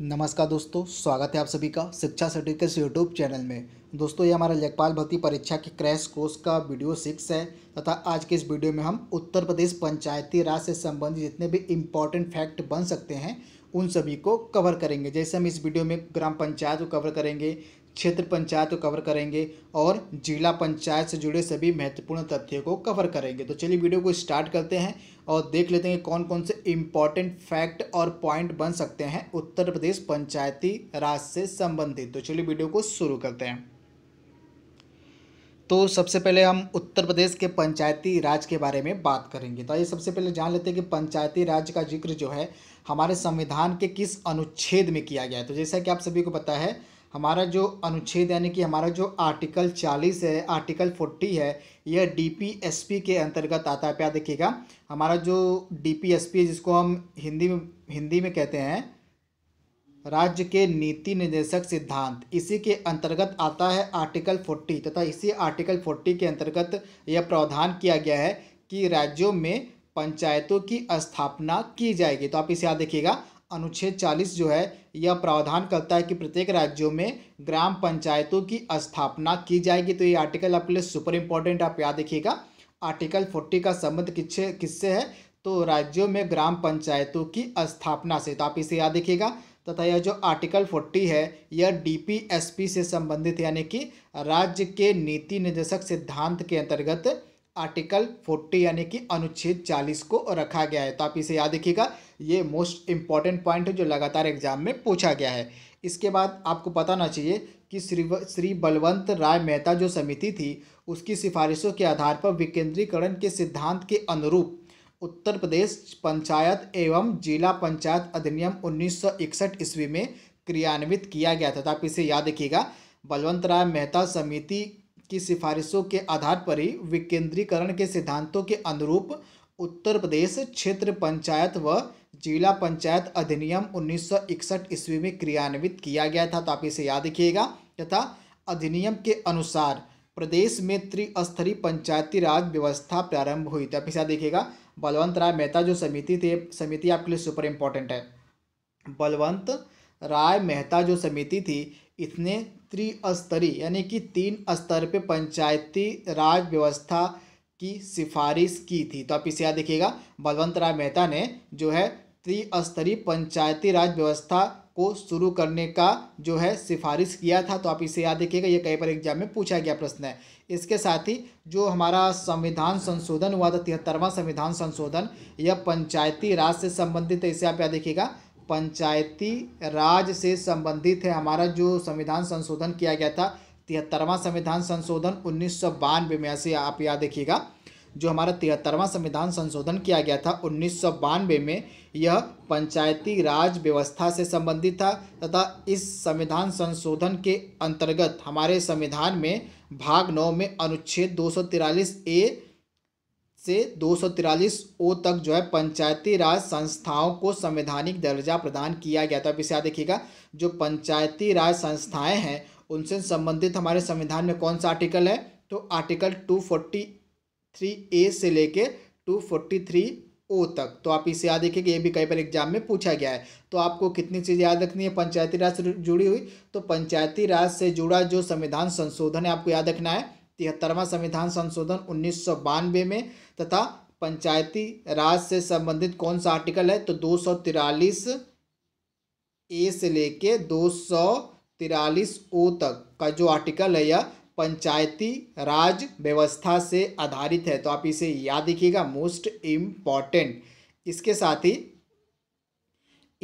नमस्कार दोस्तों स्वागत है आप सभी का शिक्षा सर्टिफिकेट्स यूट्यूब चैनल में दोस्तों ये हमारा लेखपाल भर्ती परीक्षा के क्रैश कोर्स का वीडियो सिक्स है तथा आज के इस वीडियो में हम उत्तर प्रदेश पंचायती राज से संबंधित जितने भी इम्पोर्टेंट फैक्ट बन सकते हैं उन सभी को कवर करेंगे जैसे हम इस वीडियो में ग्राम पंचायत को कवर करेंगे क्षेत्र पंचायत को कवर करेंगे और जिला पंचायत से जुड़े सभी महत्वपूर्ण तथ्यों को कवर करेंगे तो चलिए वीडियो को स्टार्ट करते हैं और देख लेते हैं कौन कौन से इम्पॉर्टेंट फैक्ट और पॉइंट बन सकते हैं उत्तर प्रदेश पंचायती राज से संबंधित तो चलिए वीडियो को शुरू करते हैं तो सबसे पहले हम उत्तर प्रदेश के पंचायती राज के बारे में बात करेंगे तो ये सबसे पहले जान लेते हैं कि पंचायती राज का जिक्र जो है हमारे संविधान के किस अनुच्छेद में किया गया है तो जैसा कि आप सभी को पता है हमारा जो अनुच्छेद यानी कि हमारा जो आर्टिकल 40 है आर्टिकल 40 है यह डीपीएसपी के अंतर्गत आता है प्यार देखिएगा हमारा जो डीपीएसपी जिसको हम हिंदी में हिंदी में कहते हैं राज्य के नीति निर्देशक सिद्धांत इसी के अंतर्गत आता है आर्टिकल 40 तथा इसी आर्टिकल 40 के अंतर्गत यह प्रावधान किया गया है कि राज्यों में पंचायतों की स्थापना की जाएगी तो आप इसे याद देखिएगा अनुच्छेद 40 जो है यह प्रावधान करता है कि प्रत्येक राज्यों में ग्राम पंचायतों की स्थापना की जाएगी तो ये आर्टिकल आपके लिए सुपर इम्पोर्टेंट आप याद रखिएगा आर्टिकल फोर्टी का संबंध किससे किससे है तो राज्यों में ग्राम पंचायतों की स्थापना से तो आप इसे याद रखिएगा तथा यह जो आर्टिकल फोर्टी है यह डी से संबंधित यानी कि राज्य के नीति निर्देशक सिद्धांत के अंतर्गत आर्टिकल 40 यानी कि अनुच्छेद 40 को रखा गया है तो आप इसे याद रखिएगा ये मोस्ट इम्पॉर्टेंट पॉइंट है जो लगातार एग्जाम में पूछा गया है इसके बाद आपको पता होना चाहिए कि श्री श्री बलवंत राय मेहता जो समिति थी उसकी सिफारिशों के आधार पर विकेंद्रीकरण के सिद्धांत के अनुरूप उत्तर प्रदेश पंचायत एवं जिला पंचायत अधिनियम उन्नीस ईस्वी में क्रियान्वित किया गया था तो आप इसे याद रखिएगा बलवंत राय मेहता समिति की सिफारिशों के आधार पर ही विकेंद्रीकरण के सिद्धांतों के अनुरूप उत्तर प्रदेश क्षेत्र पंचायत व जिला पंचायत अधिनियम उन्नीस ईस्वी में क्रियान्वित किया गया था तो आप इसे याद रखिएगा तथा अधिनियम के अनुसार प्रदेश में त्रिस्तरीय पंचायती राज व्यवस्था प्रारंभ हुई थी तो आप इसे याद देखिएगा बलवंत राय मेहता जो समिति थी समिति आपके लिए सुपर इम्पोर्टेंट है बलवंत राय मेहता जो समिति थी इतने त्रिस्तरीय यानी कि तीन स्तर पे पंचायती राज व्यवस्था की सिफारिश की थी तो आप इसे याद देखिएगा बलवंत राय मेहता ने जो है त्रिस्तरीय पंचायती राज व्यवस्था को शुरू करने का जो है सिफारिश किया था तो आप इसे याद देखिएगा ये कई बार एग्जाम में पूछा गया प्रश्न है इसके साथ ही जो हमारा संविधान संशोधन हुआ था तिहत्तरवां संविधान संशोधन यह पंचायती राज से संबंधित है इसे आप याद देखिएगा पंचायती राज से संबंधित है हमारा जो संविधान संशोधन किया गया था तिहत्तरवां संविधान संशोधन उन्नीस सौ बानवे में ऐसे आप याद देखिएगा जो हमारा तिहत्तरवां संविधान संशोधन किया गया था उन्नीस सौ बानवे में यह पंचायती राज व्यवस्था से संबंधित था तथा इस संविधान संशोधन के अंतर्गत हमारे संविधान में भाग नौ में अनुच्छेद दो ए से दो ओ तक जो है पंचायती राज संस्थाओं को संवैधानिक दर्जा प्रदान किया गया था अब इसे याद देखिएगा जो पंचायती राज संस्थाएं हैं उनसे संबंधित हमारे संविधान में कौन सा आर्टिकल है तो article two forty three A से लेके टू फोर्टी थ्री ओ तक तो आप इसे याद देखिए कि ये भी कई बार एग्जाम में पूछा गया है तो आपको कितनी चीज़ याद रखनी है पंचायती राज से जुड़ी हुई तो पंचायती राज से जुड़ा जो संविधान संशोधन है आपको याद रखना है तिहत्तरवां संविधान संशोधन उन्नीस में तथा पंचायती राज से संबंधित कौन सा आर्टिकल है तो दो ए से लेके दो ओ तक का जो आर्टिकल है यह पंचायती राज व्यवस्था से आधारित है तो आप इसे याद रखिएगा मोस्ट इम्पॉर्टेंट इसके साथ ही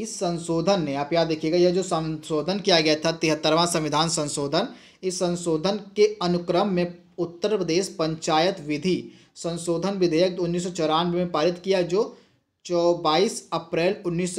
इस संशोधन ने आप याद देखिएगा यह जो संशोधन किया गया था तिहत्तरवां संविधान संशोधन इस संशोधन के अनुक्रम में उत्तर प्रदेश पंचायत विधि संशोधन विधेयक उन्नीस में पारित किया जो चौबाईस अप्रैल उन्नीस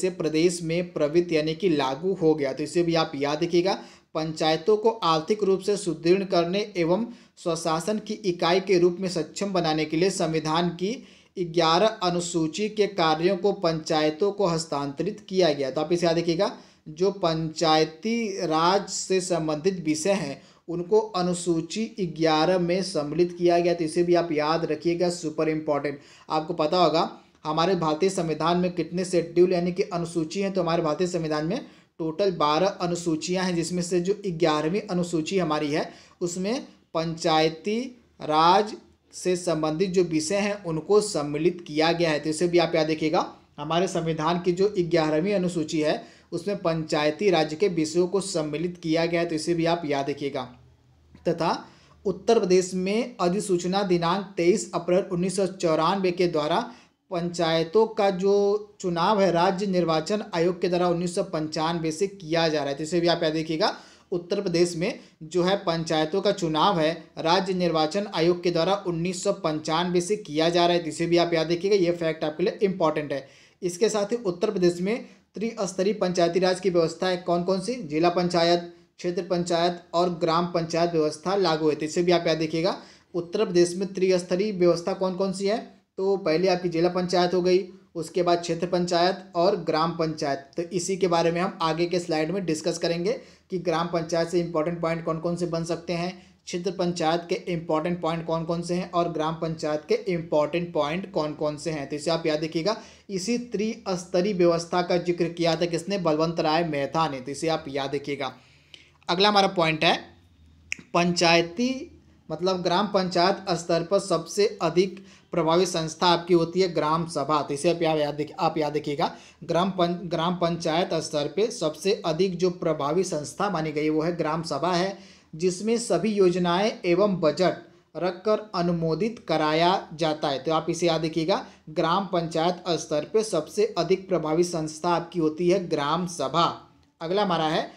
से प्रदेश में प्रवृत्त यानी कि लागू हो गया तो इसे भी आप याद रखिएगा पंचायतों को आर्थिक रूप से सुदृढ़ करने एवं स्वशासन की इकाई के रूप में सक्षम बनाने के लिए संविधान की ग्यारह अनुसूची के कार्यों को पंचायतों को हस्तांतरित किया गया तो आप इसे याद रखिएगा जो पंचायती राज से संबंधित विषय हैं उनको अनुसूची ग्यारह में सम्मिलित किया गया तो इसे भी आप याद रखिएगा सुपर इम्पॉर्टेंट आपको पता होगा हमारे भारतीय संविधान में कितने शेड्यूल यानी कि अनुसूची हैं तो हमारे भारतीय संविधान में टोटल बारह अनुसूचियां हैं जिसमें से जो ग्यारहवीं अनुसूची हमारी है उसमें पंचायती राज से संबंधित जो विषय हैं उनको सम्मिलित किया गया है तो इसे भी आप याद देखिएगा हमारे संविधान की जो ग्यारहवीं अनुसूची है उसमें पंचायती राज्य के विषयों को सम्मिलित किया गया है तो इसे भी आप याद रखिएगा तथा उत्तर प्रदेश में अधिसूचना दिनांक तेईस अप्रैल उन्नीस के द्वारा पंचायतों का जो चुनाव है राज्य निर्वाचन आयोग के द्वारा उन्नीस से किया जा रहा है तो इसे भी आप याद देखिएगा उत्तर प्रदेश में जो है पंचायतों का चुनाव है राज्य निर्वाचन आयोग के द्वारा उन्नीस से किया जा रहा है तो इसे भी आप याद देखिएगा ये फैक्ट आपके लिए इंपॉर्टेंट है इसके साथ ही उत्तर प्रदेश में त्रिस्तरीय पंचायती राज की व्यवस्था है कौन कौन सी जिला पंचायत क्षेत्र पंचायत और ग्राम पंचायत व्यवस्था लागू है तो इसे भी आप याद देखिएगा उत्तर प्रदेश में त्रिस्तरीय व्यवस्था कौन कौन सी है तो पहले आपकी जिला पंचायत हो गई उसके बाद क्षेत्र पंचायत और ग्राम पंचायत तो इसी के बारे में हम आगे के स्लाइड में डिस्कस करेंगे कि ग्राम पंचायत से इंपॉर्टेंट पॉइंट कौन कौन से बन सकते हैं क्षेत्र पंचायत के इंपॉर्टेंट पॉइंट कौन कौन से हैं और ग्राम पंचायत के इंपॉर्टेंट पॉइंट कौन कौन से हैं तो इसे आप याद रखिएगा इसी त्रिस्तरीय व्यवस्था का जिक्र किया था किसने बलवंत राय मेहता ने तो इसे आप याद रखिएगा अगला हमारा पॉइंट है पंचायती मतलब ग्राम पंचायत स्तर पर सबसे अधिक प्रभावी संस्था आपकी होती है ग्राम सभा तो इसे आप याद आप याद रखिएगा ग्राम पं ग्राम पंचायत स्तर पे सबसे अधिक जो प्रभावी संस्था मानी गई वो है ग्राम सभा है जिसमें सभी योजनाएं एवं बजट रखकर अनुमोदित कराया जाता है तो आप इसे याद रखिएगा ग्राम पंचायत स्तर पे सबसे अधिक प्रभावी संस्था आपकी होती है ग्राम सभा अगला हमारा है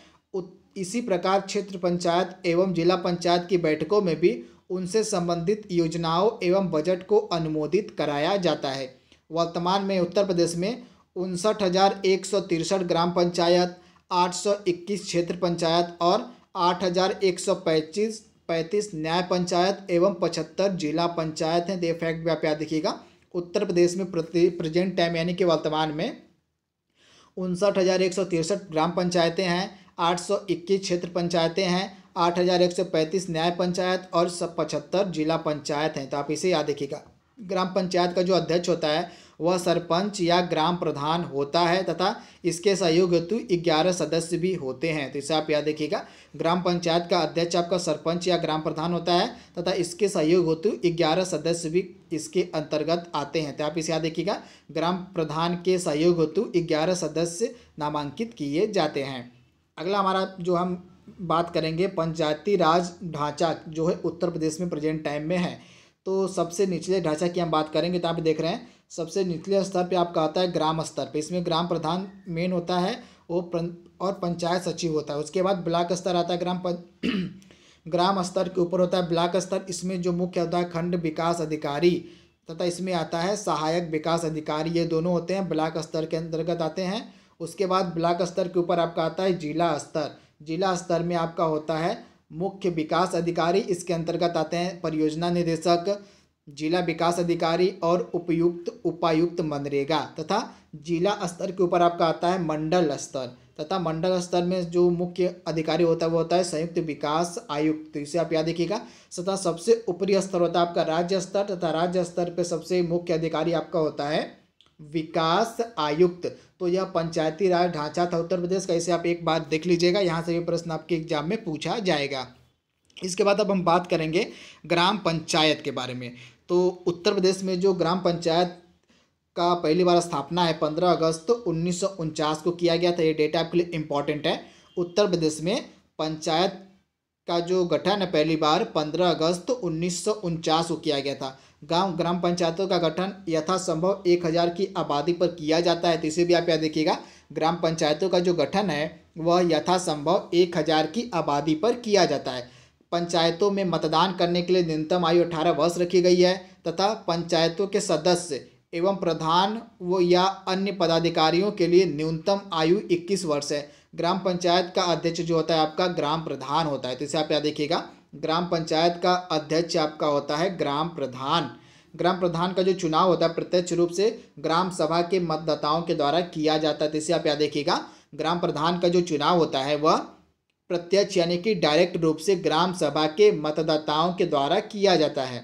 इसी प्रकार क्षेत्र पंचायत एवं जिला पंचायत की बैठकों में भी उनसे संबंधित योजनाओं एवं बजट को अनुमोदित कराया जाता है वर्तमान में उत्तर प्रदेश में उनसठ ग्राम पंचायत आठ क्षेत्र पंचायत और आठ हज़ार एक सौ पैंतीस पैंतीस न्याय पंचायत एवं पचहत्तर जिला पंचायत हैं फैक्ट भी आप याद देखिएगा उत्तर प्रदेश में प्रति प्रेजेंट टाइम यानी कि वर्तमान में उनसठ हज़ार एक सौ तिरसठ ग्राम पंचायतें हैं आठ सौ इक्कीस क्षेत्र पंचायतें हैं आठ हज़ार एक सौ पैंतीस न्याय पंचायत और सब पचहत्तर जिला पंचायत हैं तो आप इसे याद देखिएगा ग्राम पंचायत का जो अध्यक्ष होता है वह सरपंच या ग्राम प्रधान होता है तथा इसके सहयोग हेतु ग्यारह सदस्य भी होते हैं तो इसे आप याद देखिएगा ग्राम पंचायत का अध्यक्ष आपका सरपंच या ग्राम प्रधान होता है तथा इसके सहयोग हेतु ग्यारह सदस्य भी इसके अंतर्गत आते हैं तो आप इसे याद देखिएगा ग्राम प्रधान के सहयोग हेतु ग्यारह सदस्य नामांकित किए जाते हैं अगला हमारा जो हम बात करेंगे पंचायती राज ढांचा जो है उत्तर प्रदेश में प्रेजेंट टाइम में है तो सबसे निचले ढांचा की हम बात करेंगे तो आप देख रहे हैं सबसे निचले स्तर पे आपका आता है ग्राम स्तर पे इसमें ग्राम प्रधान मेन होता है वो और पंचायत सचिव होता है उसके बाद ब्लॉक स्तर आता है ग्राम ग्राम स्तर के ऊपर होता है ब्लॉक स्तर इसमें जो मुख्य होता है खंड विकास अधिकारी तथा इसमें आता है सहायक विकास अधिकारी ये दोनों होते हैं ब्लॉक स्तर के अंतर्गत आते हैं उसके बाद ब्लॉक स्तर के ऊपर आपका आता है जिला स्तर जिला स्तर में आपका होता है मुख्य विकास अधिकारी इसके अंतर्गत आते हैं परियोजना निदेशक जिला विकास अधिकारी और उपयुक्त उपायुक्त मनरेगा तथा जिला स्तर के ऊपर आपका आता है मंडल स्तर तथा मंडल स्तर में जो मुख्य अधिकारी होता है वो होता है संयुक्त विकास आयुक्त तो इसे आप याद रखिएगा तथा सबसे ऊपरी स्तर होता है आपका राज्य स्तर तथा राज्य स्तर पर सबसे मुख्य अधिकारी आपका होता है विकास आयुक्त तो यह पंचायती राज ढांचा था उत्तर प्रदेश का इसे आप एक बार देख लीजिएगा यहाँ से ये प्रश्न आपके एग्जाम में पूछा जाएगा इसके बाद अब हम बात करेंगे ग्राम पंचायत के बारे में तो उत्तर प्रदेश में जो ग्राम पंचायत का पहली बार स्थापना है पंद्रह अगस्त तो उन्नीस को किया गया था ये डेटा आपके लिए इम्पॉर्टेंट है उत्तर प्रदेश में पंचायत का जो गठन है पहली बार पंद्रह अगस्त तो उन्नीस को किया गया था गांव ग्राम पंचायतों का गठन यथासंभव एक हज़ार की आबादी पर किया जाता है तो इसे भी आप याद देखिएगा ग्राम पंचायतों का जो गठन है वह यथासंभव एक हज़ार की आबादी पर किया जाता है पंचायतों में मतदान करने के लिए न्यूनतम आयु अठारह वर्ष रखी गई है तथा पंचायतों के सदस्य एवं प्रधान व या अन्य पदाधिकारियों के लिए न्यूनतम आयु 21 वर्ष है ग्राम पंचायत का अध्यक्ष जो होता है आपका ग्राम प्रधान होता है तो इसे आप याद देखिएगा ग्राम पंचायत का अध्यक्ष आपका होता है ग्राम प्रधान ग्राम प्रधान का जो चुनाव होता है प्रत्यक्ष रूप से ग्राम सभा के मतदाताओं के द्वारा किया जाता है तो इसे आप याद देखिएगा ग्राम प्रधान का जो चुनाव होता है वह प्रत्यक्ष यानी कि डायरेक्ट रूप से ग्राम सभा के मतदाताओं के द्वारा किया जाता है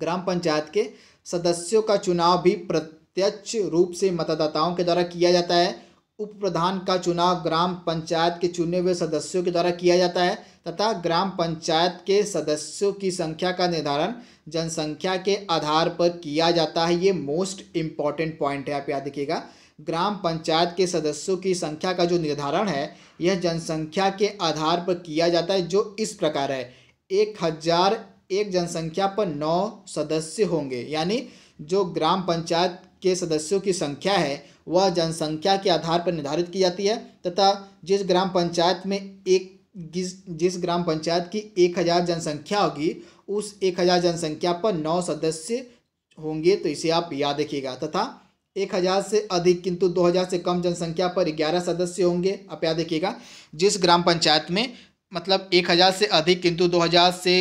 ग्राम पंचायत के सदस्यों का चुनाव भी प्रत्यक्ष रूप से मतदाताओं के द्वारा किया जाता है उप प्रधान का चुनाव ग्राम पंचायत के चुने हुए सदस्यों के द्वारा किया जाता है तथा ग्राम पंचायत के सदस्यों की संख्या का निर्धारण जनसंख्या के आधार पर किया जाता है ये मोस्ट इम्पॉर्टेंट पॉइंट है आप याद रखिएगा ग्राम पंचायत के सदस्यों की संख्या का जो निर्धारण है यह जनसंख्या के आधार पर किया जाता है जो इस प्रकार है एक हजार एक जनसंख्या पर नौ सदस्य होंगे यानी जो ग्राम पंचायत के सदस्यों की संख्या है वह जनसंख्या के आधार पर निर्धारित की जाती है तथा जिस ग्राम पंचायत में एक जिस जिस ग्राम पंचायत की एक हज़ार जनसंख्या होगी उस एक हज़ार जनसंख्या पर नौ सदस्य होंगे तो इसे आप याद रखिएगा तथा एक हज़ार से अधिक किंतु दो हज़ार से कम जनसंख्या पर ग्यारह सदस्य होंगे आप याद देखिएगा जिस ग्राम पंचायत में मतलब एक हज़ार से अधिक किंतु दो हज़ार से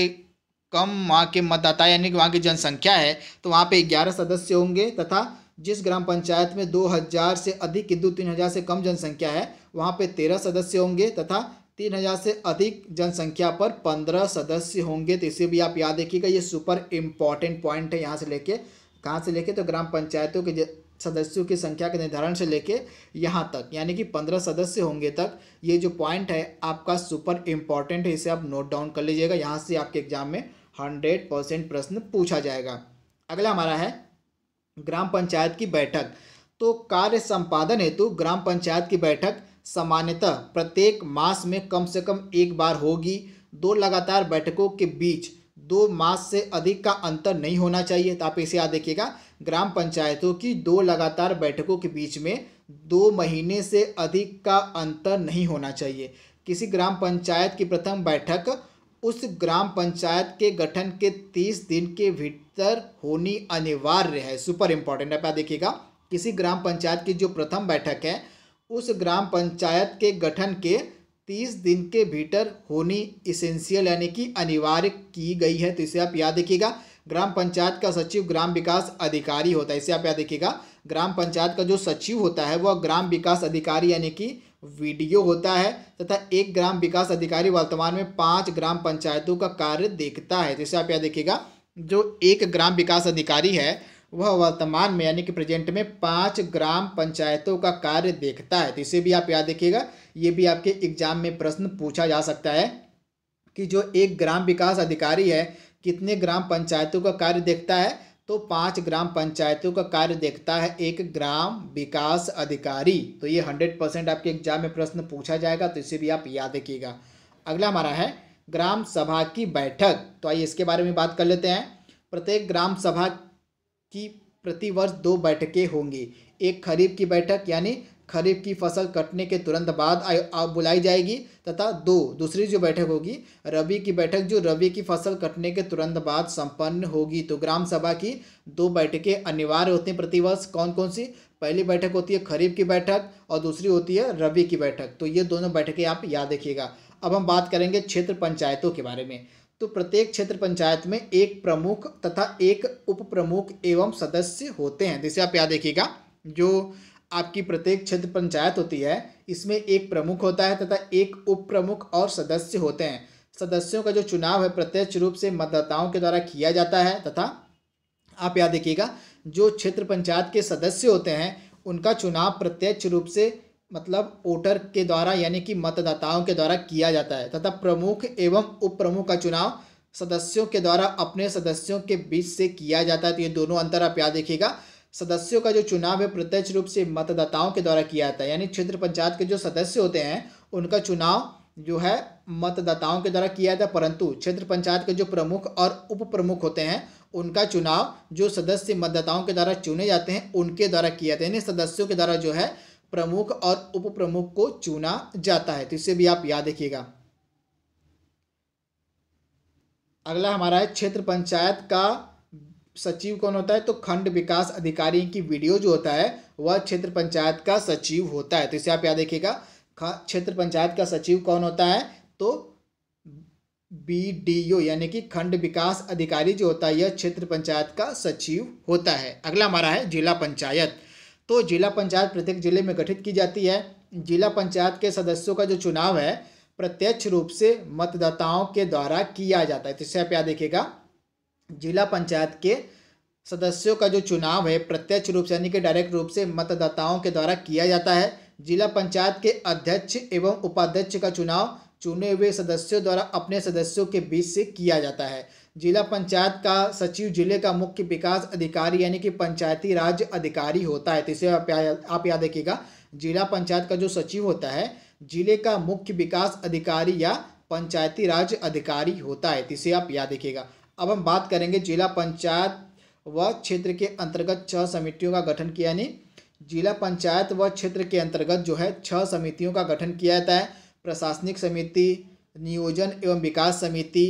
कम वहाँ के मतदाता यानी कि वहाँ की जनसंख्या है तो वहाँ पे ग्यारह सदस्य होंगे तथा जिस ग्राम पंचायत में दो हज़ार से अधिक किंतु तीन हज़ार से कम जनसंख्या है वहाँ पे तेरह सदस्य होंगे तथा तीन हज़ार से अधिक जनसंख्या पर पंद्रह सदस्य होंगे तो इसे भी आप याद देखिएगा ये सुपर इम्पॉर्टेंट पॉइंट है यहाँ से लेके कहाँ से लेके तो ग्राम पंचायतों के सदस्यों की संख्या के निर्धारण से लेके यहाँ तक यानी कि पंद्रह सदस्य होंगे तक ये जो पॉइंट है आपका सुपर इम्पॉर्टेंट है इसे आप नोट डाउन कर लीजिएगा यहाँ से आपके एग्जाम में हंड्रेड परसेंट प्रश्न पूछा जाएगा अगला हमारा है ग्राम पंचायत की बैठक तो कार्य संपादन हेतु ग्राम पंचायत की बैठक सामान्यतः प्रत्येक मास में कम से कम एक बार होगी दो लगातार बैठकों के बीच दो मास से अधिक का अंतर नहीं होना चाहिए तो आप इसे याद देखिएगा ग्राम पंचायतों की दो लगातार बैठकों के बीच में दो महीने से अधिक का अंतर नहीं होना चाहिए किसी ग्राम पंचायत की प्रथम बैठक उस ग्राम पंचायत के गठन के तीस दिन के भीतर होनी अनिवार्य है सुपर इम्पॉर्टेंट आप देखिएगा किसी ग्राम पंचायत की जो प्रथम बैठक है उस ग्राम पंचायत के गठन के तीस दिन के भीतर होनी इसेंशियल यानी कि अनिवार्य की गई है तो इसे आप याद रखिएगा ग्राम पंचायत का सचिव ग्राम विकास अधिकारी होता है इसे आप याद देखिएगा ग्राम पंचायत का जो सचिव होता है वह ग्राम विकास अधिकारी यानी कि वीडियो होता है तथा एक ग्राम विकास अधिकारी वर्तमान में पाँच ग्राम पंचायतों का कार्य देखता है जैसे तो आप याद देखिएगा जो एक ग्राम विकास अधिकारी है वह वर्तमान में यानी कि प्रेजेंट में पाँच ग्राम पंचायतों का कार्य देखता है तो इसे भी आप याद देखिएगा ये भी आपके एग्जाम में प्रश्न पूछा जा सकता है कि जो एक ग्राम विकास अधिकारी है कितने ग्राम पंचायतों का कार्य देखता है तो पाँच ग्राम पंचायतों का कार्य देखता है एक ग्राम विकास अधिकारी तो ये हंड्रेड परसेंट आपके एग्जाम में प्रश्न पूछा जाएगा तो इसे भी आप याद रखिएगा अगला हमारा है ग्राम सभा की बैठक तो आइए इसके बारे में बात कर लेते हैं प्रत्येक ग्राम सभा की प्रतिवर्ष दो बैठकें होंगी एक खरीफ की बैठक यानी खरीफ की फसल कटने के तुरंत बाद बुलाई जाएगी तथा दो दूसरी जो बैठक होगी रबी की बैठक जो रबी की फसल कटने के तुरंत बाद संपन्न होगी तो ग्राम सभा की दो बैठकें अनिवार्य होती हैं प्रतिवर्ष कौन कौन सी पहली बैठक होती है खरीफ की बैठक और दूसरी होती है रबी की बैठक तो ये दोनों बैठकें आप याद रखिएगा अब हम बात करेंगे क्षेत्र पंचायतों के बारे में तो प्रत्येक क्षेत्र पंचायत में एक प्रमुख तथा एक उप प्रमुख एवं सदस्य होते हैं जिसे आप याद देखिएगा जो आपकी प्रत्येक क्षेत्र पंचायत होती है इसमें एक प्रमुख होता है तथा एक उप प्रमुख और सदस्य होते हैं सदस्यों का जो चुनाव है प्रत्यक्ष रूप से मतदाताओं के द्वारा किया जाता है तथा आप याद देखिएगा जो क्षेत्र पंचायत के सदस्य होते हैं उनका चुनाव प्रत्यक्ष रूप से मतलब वोटर के द्वारा यानी कि मतदाताओं के द्वारा किया जाता है तथा प्रमुख एवं उप प्रमुख का चुनाव सदस्यों के द्वारा अपने सदस्यों के बीच से किया जाता है तो ये दोनों अंतर आप याद देखिएगा सदस्यों का जो चुनाव है प्रत्यक्ष रूप से मतदाताओं के द्वारा किया जाता है यानी क्षेत्र पंचायत के जो सदस्य होते हैं उनका चुनाव जो है मतदाताओं के द्वारा किया जाता है परंतु क्षेत्र पंचायत के जो प्रमुख और उप प्रमुख होते हैं उनका चुनाव जो सदस्य मतदाताओं के द्वारा चुने जाते हैं उनके द्वारा किया जाता है यानी सदस्यों के द्वारा जो है प्रमुख और उप प्रमुख को चुना जाता है तो इसे भी आप याद रखिएगा अगला हमारा है क्षेत्र पंचायत का सचिव कौन होता है तो खंड विकास अधिकारी की वीडियो जो होता है वह क्षेत्र पंचायत का सचिव होता है तो इसे आप याद देखिएगा क्षेत्र पंचायत का सचिव कौन होता है तो बी डी ओ यानी कि खंड विकास अधिकारी जो होता है यह क्षेत्र पंचायत का सचिव होता है अगला हमारा है जिला पंचायत तो जिला पंचायत प्रत्येक जिले में गठित की जाती है जिला पंचायत के सदस्यों का जो चुनाव है प्रत्यक्ष रूप से मतदाताओं के द्वारा किया जाता है तो इसे आप याद देखिएगा जिला पंचायत के सदस्यों का जो चुनाव है प्रत्यक्ष रूप से यानी कि डायरेक्ट रूप से मतदाताओं के द्वारा किया जाता है जिला पंचायत के अध्यक्ष एवं उपाध्यक्ष का चुनाव चुने हुए सदस्यों द्वारा अपने सदस्यों के बीच से किया जाता है जिला पंचायत का सचिव जिले का मुख्य विकास अधिकारी यानी कि पंचायती राज अधिकारी होता है तो इसे आप, याद रखिएगा जिला पंचायत का जो सचिव होता है जिले का मुख्य विकास अधिकारी या पंचायती राज अधिकारी होता है तो इसे आप याद रखिएगा अब हम बात करेंगे जिला पंचायत व क्षेत्र के अंतर्गत छह समितियों का गठन किया यानी जिला पंचायत व क्षेत्र के अंतर्गत जो है छह समितियों का गठन किया जाता है प्रशासनिक समिति नियोजन एवं विकास समिति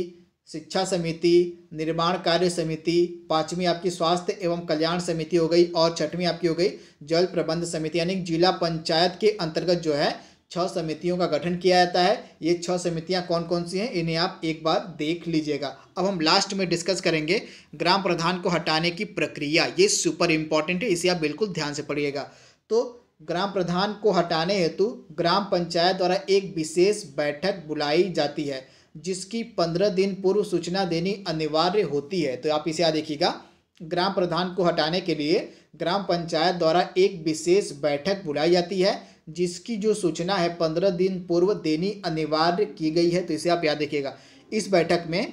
शिक्षा समिति निर्माण कार्य समिति पांचवी आपकी स्वास्थ्य एवं कल्याण समिति हो गई और छठवीं आपकी हो गई जल प्रबंध समिति यानी जिला पंचायत के अंतर्गत जो है छः समितियों का गठन किया जाता है ये छः समितियाँ कौन कौन सी हैं इन्हें आप एक बार देख लीजिएगा अब हम लास्ट में डिस्कस करेंगे ग्राम प्रधान को हटाने की प्रक्रिया ये सुपर इम्पॉर्टेंट है इसे आप बिल्कुल ध्यान से पढ़िएगा तो ग्राम प्रधान को हटाने हेतु ग्राम पंचायत द्वारा एक विशेष बैठक बुलाई जाती है जिसकी पंद्रह दिन पूर्व सूचना देनी अनिवार्य होती है तो आप इसे याद देखिएगा ग्राम प्रधान को हटाने के लिए ग्राम पंचायत द्वारा एक विशेष बैठक बुलाई जाती है जिसकी जो सूचना है पंद्रह दिन पूर्व देनी अनिवार्य की गई है तो इसे आप याद देखिएगा इस बैठक में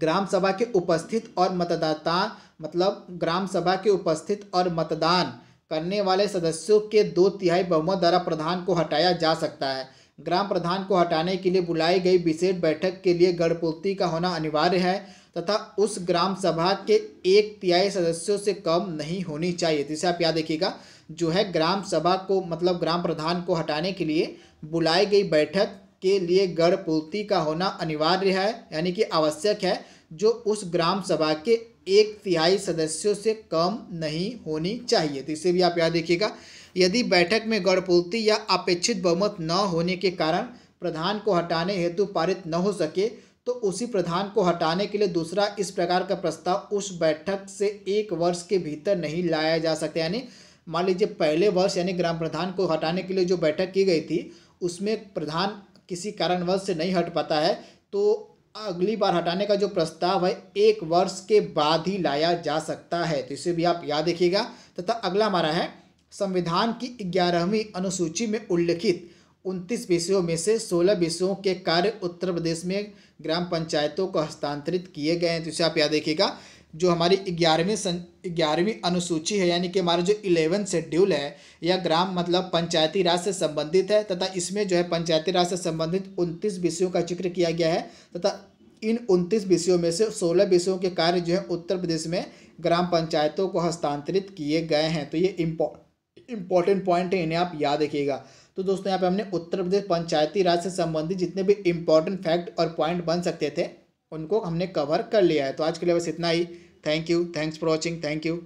ग्राम सभा के उपस्थित और मतदाता मतलब ग्राम सभा के उपस्थित और मतदान करने वाले सदस्यों के दो तिहाई बहुमत द्वारा प्रधान को हटाया जा सकता है ग्राम प्रधान को हटाने के लिए बुलाई गई विशेष बैठक के लिए गढ़पूर्ति का होना अनिवार्य है तथा उस ग्राम सभा के एक तिहाई सदस्यों से कम नहीं होनी चाहिए जिसे तो आप याद देखिएगा जो है ग्राम सभा को मतलब ग्राम प्रधान को हटाने के लिए बुलाई गई बैठक के लिए गढ़पूर्ति का होना अनिवार्य है यानी कि आवश्यक है जो उस ग्राम सभा के एक तिहाई सदस्यों से कम नहीं होनी चाहिए तो इसे भी आप याद देखिएगा यदि बैठक में गढ़पूर्ति या अपेक्षित बहुमत न होने के कारण प्रधान को हटाने हेतु पारित न हो सके तो उसी प्रधान को हटाने के लिए दूसरा इस प्रकार का प्रस्ताव उस बैठक से एक वर्ष के भीतर नहीं लाया जा सकता यानी मान लीजिए पहले वर्ष यानी ग्राम प्रधान को हटाने के लिए जो बैठक की गई थी उसमें प्रधान किसी कारणवश से नहीं हट पाता है तो अगली बार हटाने का जो प्रस्ताव है एक वर्ष के बाद ही लाया जा सकता है तो इसे भी आप याद रखिएगा तथा अगला हमारा है संविधान की ग्यारहवीं अनुसूची में उल्लिखित उनतीस विषयों में से सोलह विषयों के कार्य उत्तर प्रदेश में ग्राम पंचायतों को हस्तांतरित किए गए हैं तो इसे आप याद देखिएगा जो हमारी ग्यारहवीं ग्यारहवीं अनुसूची है यानी कि हमारा जो इलेवन शेड्यूल है यह ग्राम मतलब पंचायती राज से संबंधित है तथा इसमें जो है पंचायती राज से संबंधित उनतीस विषयों का जिक्र किया गया है तथा इन उनतीस विषयों में से सोलह विषयों के कार्य जो है उत्तर प्रदेश में ग्राम पंचायतों को हस्तांतरित किए गए हैं तो ये इम्पो इम्पॉर्टेंट पॉइंट है इन्हें आप याद रखिएगा तो दोस्तों यहाँ पे हमने उत्तर प्रदेश पंचायती राज से संबंधित जितने भी इम्पॉर्टेंट फैक्ट और पॉइंट बन सकते थे उनको हमने कवर कर लिया है तो आज के लिए बस इतना ही thank you thanks for watching thank you